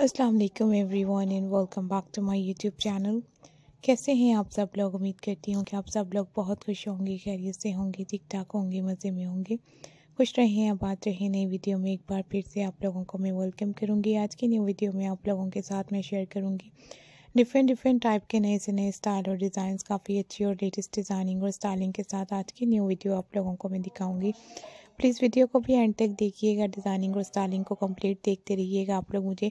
अस्सलाम वालेकुम everyone and welcome back to my YouTube channel कैसे हैं आप सब लोग उम्मीद करती हूँ कि आप सब लोग बहुत खुश होंगे खैरियत से होंगे ठीक ठाक होंगे मज़े में होंगे खुश रहें अब आते रहे नई वीडियो में एक बार फिर से आप लोगों को मैं वेलकम करूँगी आज की न्यू वीडियो में आप लोगों के साथ मैं शेयर करूँगी डिफरेंट डिफरेंट टाइप के नए से नए स्टाइल और डिज़ाइन काफ़ी अच्छी और लेटेस्ट डिज़ाइनिंग और स्टाइलिंग के साथ आज की न्यू वीडियो आप लोगों को मैं दिखाऊँगी प्लीज़ वीडियो को भी एंड तक देखिएगा डिज़ाइनिंग और स्टाइलिंग को कंप्लीट देखते रहिएगा आप लोग मुझे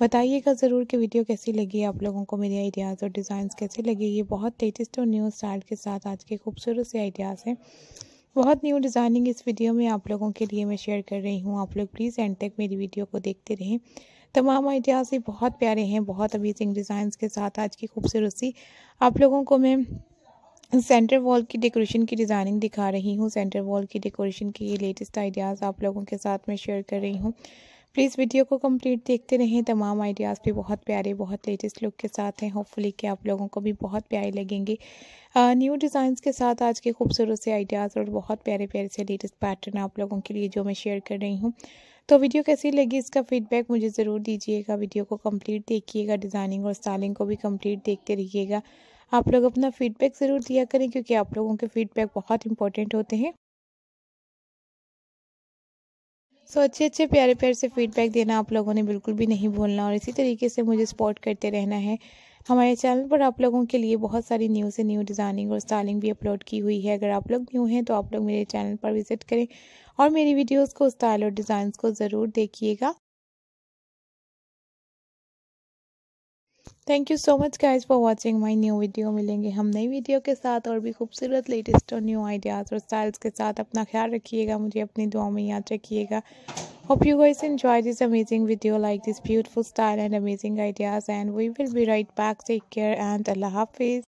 बताइएगा ज़रूर कि वीडियो कैसी लगी आप लोगों को मेरे आइडियाज़ और डिज़ाइंस कैसे लगे ये बहुत लेटेस्ट और न्यू स्टाइल के साथ आज के खूबसूरत से आइडियाज़ हैं बहुत न्यू डिज़ाइनिंग इस वीडियो में आप लोगों के लिए मैं शेयर कर रही हूँ आप लोग प्लीज़ एंड तक मेरी वीडियो को देखते रहें तमाम आइडियाज़ ही बहुत प्यारे हैं बहुत अमेजिंग डिज़ाइंस के साथ आज की खूबसूरत सी आप लोगों को मैं सेंटर वॉल की डेकोरेशन की डिज़ाइनिंग दिखा रही हूँ सेंटर वॉल की डेकोरेशन के ये लेटेस्ट आइडियाज़ आप लोगों के साथ मैं शेयर कर रही हूँ प्लीज़ वीडियो को कंप्लीट देखते रहें तमाम आइडियाज़ भी बहुत प्यारे बहुत लेटेस्ट लुक के साथ हैं होपफुली कि आप लोगों को भी बहुत प्यारे लगेंगे न्यू डिज़ाइंस के साथ आज के खूबसूरत से आइडियाज़ और बहुत प्यारे प्यारे से लेटेस्ट पैटर्न आप लोगों के लिए जो मैं शेयर कर रही हूँ तो वीडियो कैसी लगी इसका फीडबैक मुझे ज़रूर दीजिएगा वीडियो को कम्प्लीट देखिएगा डिज़ाइनिंग और स्टाइलिंग को भी कम्प्लीट देखते रहिएगा आप लोग अपना फीडबैक ज़रूर दिया करें क्योंकि आप लोगों के फीडबैक बहुत इंपॉर्टेंट होते हैं सो अच्छे अच्छे प्यारे प्यारे से फीडबैक देना आप लोगों ने बिल्कुल भी नहीं भूलना और इसी तरीके से मुझे सपोर्ट करते रहना है हमारे चैनल पर आप लोगों के लिए बहुत सारी न्यू से न्यू डिज़ाइनिंग और स्टाइलिंग भी अपलोड की हुई है अगर आप लोग न्यू हैं तो आप लोग मेरे चैनल पर विज़िट करें और मेरी वीडियोस को स्टाइल और डिज़ाइंस को ज़रूर देखिएगा thank you so much guys for watching my new video मिलेंगे हम नई वीडियो के साथ और भी खूबसूरत लेटेस्ट और न्यू आइडियाज़ और स्टाइल्स के साथ अपना ख्याल रखिएगा मुझे अपनी दुआ में याद रखिएगा hope you guys enjoy this amazing video like this beautiful style and amazing ideas and we will be right back take care and अल्लाह हाफिज़